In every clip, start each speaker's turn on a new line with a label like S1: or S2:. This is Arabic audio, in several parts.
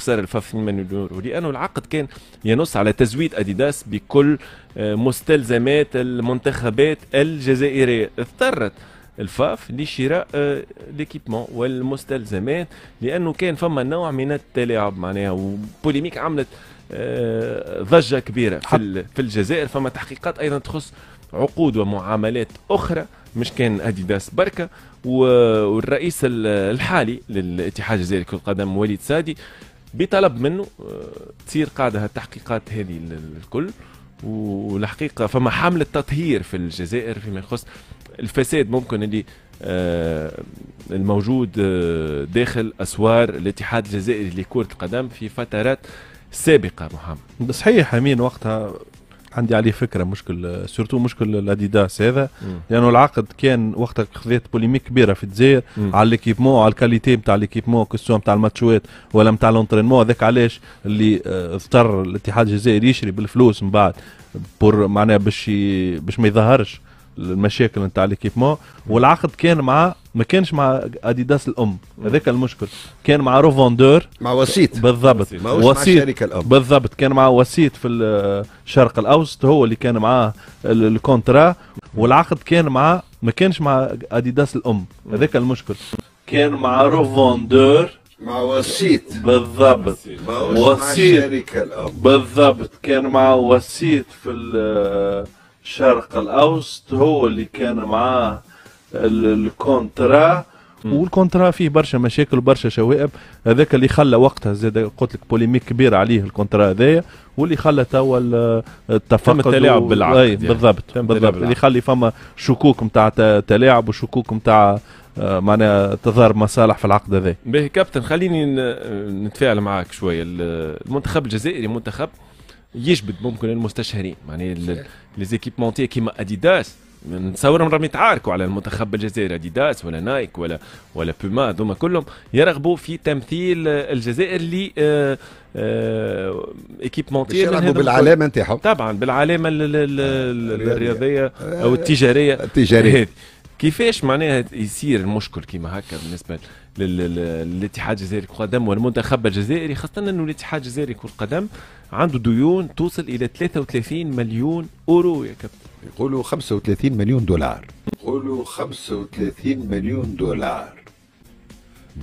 S1: خسر الفاف يورو لانه العقد كان ينص على تزويد اديداس بكل آه، مستلزمات المنتخبات الجزائريه اضطرت الفاف لشراء ليكيبمون آه، والمستلزمات لانه كان فما نوع من التلاعب معناها وبوليميك عملت آه، ضجه كبيره في في الجزائر فما تحقيقات ايضا تخص عقود ومعاملات اخرى مش كان اديداس بركه والرئيس الحالي للاتحاد الجزائري لكره القدم وليد سادي بطلب منه آه، تصير قاعده التحقيقات هذه الكل والحقيقه فما حمله تطهير في الجزائر فيما يخص الفساد ممكن اللي آه، الموجود آه، داخل اسوار الاتحاد الجزائري لكره القدم في فترات سابقه محمد
S2: صحيح امين وقتها عندي عليه فكره مشكل سورتو مشكل الاديداس هذا لانه يعني العقد كان وقتها خذات بوليميك كبيره في الجزائر على ليكيبمون على الكاليتي نتاع ليكيبمون كسوا نتاع الماتشوات ولا نتاع لونترينمون هذاك علاش اللي آه، اضطر الاتحاد الجزائري يشري بالفلوس من بعد بور معناها باش باش ما يظهرش المشاكل نتاع ليكيبمون والعقد كان مع ما كانش مع اديداس الام هذاك المشكل كان مع روفوندور مع وسيط بالضبط وسيط مع الشركه الام بالضبط كان مع وسيط في الشرق الاوسط هو اللي كان معاه الكونترا والعقد كان مع ما كانش مع اديداس الام هذاك المشكل كان مع روفوندور مع وسيط بالضبط وسيط بالضبط كان مع وسيط في الشرق الاوسط هو اللي كان معاه الكونترا والكونترا فيه برشا مشاكل وبرشا شوائب هذاك اللي خلى وقتها زاد قلت لك بوليميك كبير عليه الكونترا هذايا واللي خلى توا التفاقد فما تلاعب بالعقد يعني. بالضبط بالضبط اللي خلى فما شكوك نتاع تلاعب وشكوك نتاع آه، معناها تظهر مصالح في
S1: العقد هذا باهي كابتن خليني نتفاعل معاك شويه المنتخب الجزائري منتخب يجبد ممكن المستشهرين معناها ليزيكيبمونتي كيما اديداس نتصورهم راهم يتعاركوا على المنتخب الجزائري اديداس ولا نايك ولا ولا بوما هذوما كلهم يرغبوا في تمثيل الجزائر اللي آه آه ايكيبمونتير يلعبوا بالعلامه نتاعهم طبعا بالعلامه الرياضيه آه، او التجاريه التجاريه كيفاش معناها يصير المشكل كيما هكا بالنسبه للاتحاد الجزائري كرة القدم والمنتخب الجزائري خاصة أنه الاتحاد الجزائري كرة القدم عنده ديون توصل إلى 33 مليون
S3: أورو يا كابتن
S1: يقولوا 35
S3: مليون دولار يقولوا 35 مليون دولار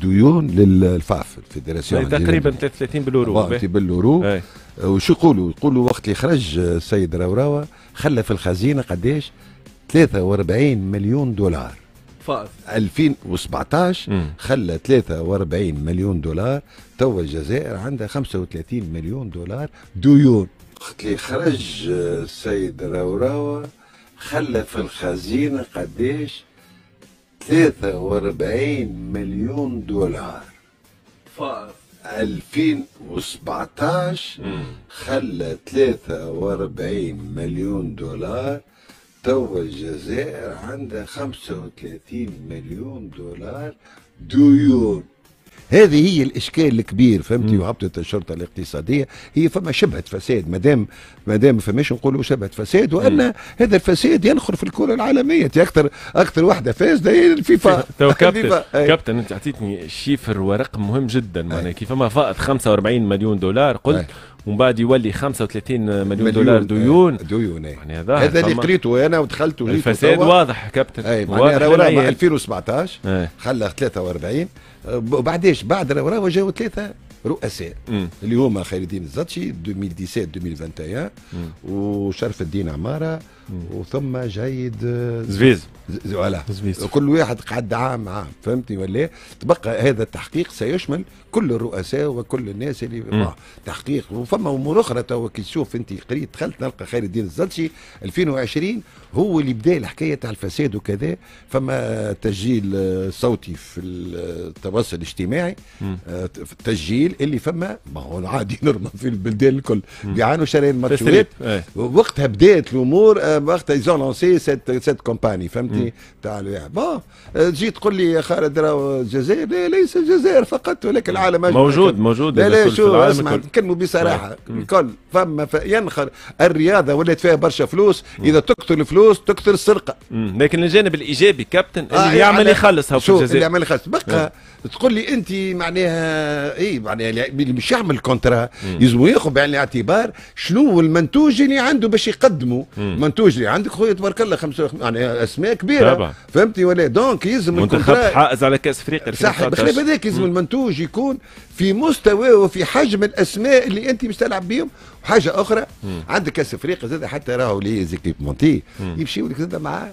S3: ديون للفاف الفيدراسيون يعني تقريبا 33 بالورو بالورو وش يقولوا يقولوا وقت اللي خرج السيد راوراوا خلى في الخزينه قديش 43 مليون دولار فائز 2017 خلى 43 مليون دولار تو الجزائر عندها 35 مليون دولار ديون وقت اللي خرج السيد راوراوا خلى في الخزينة قديش 43 مليون دولار فائض 2017 خلى 43 مليون دولار تو الجزائر عندها 35 مليون دولار ديون هذه هي الاشكال الكبير فهمتي وهبطت الشرطه الاقتصاديه هي فما شبهه فساد ما دام ما دام فماش نقولوا شبهه فساد وان هذا الفساد ينخر في الكره العالميه اكثر اكثر وحده فاسده هي الفيفا تو كابتن
S1: كابتن انت اعطيتني شيفر ورقم مهم جدا معناها كيف فما فائض 45 مليون دولار قلت ومن بعد يولي 35 مليون, مليون دولار آه، ديون ديون يعني إيه. هذا هذا اللي
S3: قريته انا ودخلت الفساد واضح كابتن اي معناها راه 2017 إيه. خلى 43 وبعديش أه، بعد راهو جاو ثلاثه رؤساء مم. خير الدين الزطشي 2017 2021 وشرف الدين عماره وثم جيد آه، زفيز فوالا كل واحد قعد عام عام فهمتني ولا تبقى هذا التحقيق سيشمل كل الرؤساء وكل الناس اللي آه، تحقيق وفما امور اخرى تو كي تشوف انت قريت دخلت نلقى خير الدين الزلشي 2020 هو اللي بدا الحكايه تاع الفساد وكذا فما تسجيل صوتي في التواصل الاجتماعي آه، تسجيل اللي فما ما هو العادي نورمال في البلدان الكل بيعانوا شرايين مرشوات إيه. وقتها بدات الامور آه، وقتها ايزون لونسي سيت سيت كومباني فهمتني تاع بون تجي آه، تقول لي يا خالد راهو الجزائر ليس الجزائر فقط ولكن العالم موجود موجود لا لا شو اسمع نتكلموا بصراحه الكل فما ينخر الرياضه ولات فيها برشا فلوس اذا تكثر الفلوس تكثر السرقه
S1: لكن الجانب الايجابي كابتن اللي آه، يعمل يخلص هو في الجزائر اللي يعمل يخلص بقى
S3: تقول لي انت معناها اي معناها اللي مش يعمل كونترا يلزم ياخذ بعين الاعتبار شنو المنتوج اللي عنده باش يقدمه المنتوج اللي عندك خويا تبارك الله خمسة يعني اسماء كبيره طبعا. فهمتي ولا دونك يلزم منتخب حائز على كاس افريقيا صح بخلاف هذاك يلزم المنتوج يكون في مستوى وفي حجم الاسماء اللي انت باش تلعب بهم وحاجه اخرى مم. عندك كاس افريقيا زاد حتى راهو لي زيكيبمونتي يمشيوا لك زاد معاه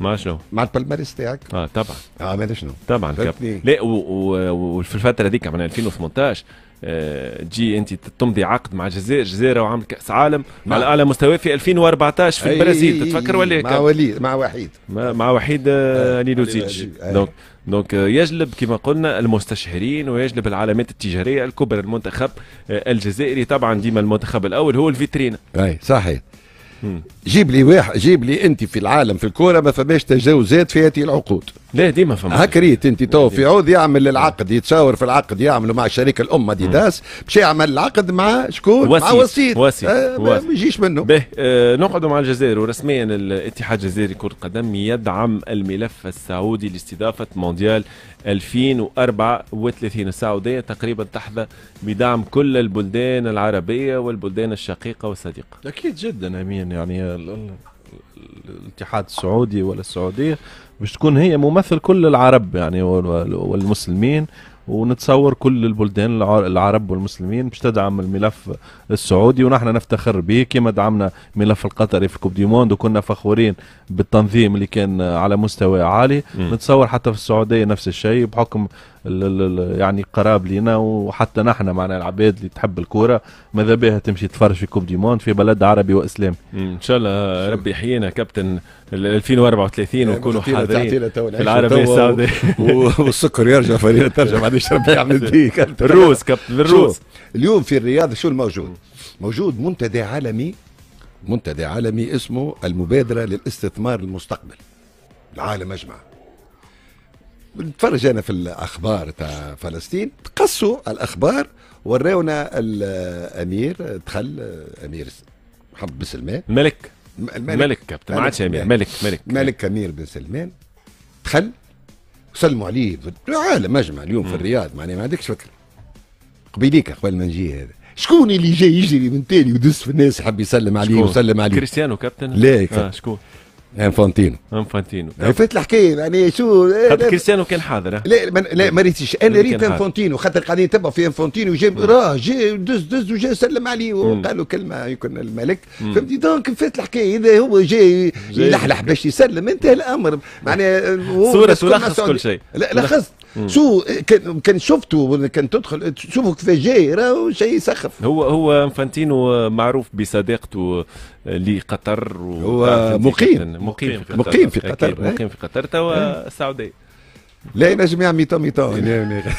S3: ما شنو مع البالميريس تاعك
S1: اه طبعا اه ما شنو طبعا لا وفي الفتره هذيك من 2018 تجي انت تمضي عقد مع الجزائر الجزائر وعمل كاس عالم مع على اعلى مستوى في 2014 في البرازيل تتفكر ولا مع وليد مع وحيد مع وحيد ليلوزيتش دونك دونك يجلب كما قلنا المستشهرين ويجلب العلامات التجاريه الكبرى المنتخب آه، الجزائري طبعا ديما المنتخب الاول هو الفيترينا
S3: اي صحيح جيب لي واحد جيب لي انت في العالم في الكوره ما فماش تجاوزات في هذه العقود لا ديما فما هاك ريت انت تو في عود يعمل العقد يتشاور في العقد يعمله مع الشركة الام ديداس باش يعمل العقد مع شكون وسيط. مع وسيط وسيط آه ما
S1: يجيش منه به آه نقعدوا مع الجزائر ورسميا الاتحاد الجزائري كره قدم يدعم الملف السعودي لاستضافه مونديال 2034 السعوديه تقريبا تحظى بدعم كل البلدان العربيه والبلدان الشقيقه والصديقه
S2: اكيد جدا امين يعني الاتحاد السعودي ولا السعوديه باش تكون هي ممثل كل العرب يعني والمسلمين ونتصور كل البلدان العرب والمسلمين باش تدعم الملف السعودي ونحن نفتخر به كما دعمنا ملف القطري في كوب دي موند وكنا فخورين بالتنظيم اللي كان على مستوى عالي م. نتصور حتى في السعوديه نفس الشيء بحكم يعني قراب لينا وحتى نحن معنا العباد اللي تحب الكوره ماذا بها تمشي تفرج في كوب دي موند في بلد عربي واسلامي
S1: ان شاء الله ربي يحيينا كابتن 2034 ونكونوا حاضرين في العربيه السعوديه والسكر يرجع فريق ترجع بعد ربي يعمل ديك الروس كابتن الروس
S3: اليوم في الرياض شو الموجود؟ موجود منتدى عالمي منتدى عالمي اسمه المبادره للاستثمار المستقبل العالم اجمع نتفرج انا في الاخبار تاع فلسطين تقصوا الاخبار وراونا الامير دخل امير محمد بن سلمان الملك الملك ملك كابتن ما عادش امير ملك ملك ملك امير بن سلمان دخل وسلموا عليه عالم مجمع اليوم في الرياض معناها ما عندكش فكره قبيليك قبل ما نجي هذا شكون اللي جاي يجري من تاني ودس في الناس يحب يسلم عليه ويسلم عليه كريستيانو كابتن لا آه شكون انفانتينو انفانتينو عرفت يعني طيب. الحكايه يعني شو خاطر كريستيانو كان حاضر لا ما, لا ما ريتش انا ريت انفانتينو خاطر قاعدين نتبعوا في انفانتينو وجا راه جا دز دز وجا سلم عليه وقال له كلمه يكون الملك فهمتي دونك فات الحكايه اذا هو جاي يلحلح باش يسلم انتهى الامر معناها صوره تلخص كل شيء لخصت شو كان شفته كان تدخل تشوفه كيفاش جاي راهو شيء سخف
S1: هو هو انفانتينو معروف بصداقته لقطر هو مقيم مقيم في قطر مقيم في قطر مقيم في قطر توا السعوديه إيه.
S3: لا ينجم يعمل ميطا ميطا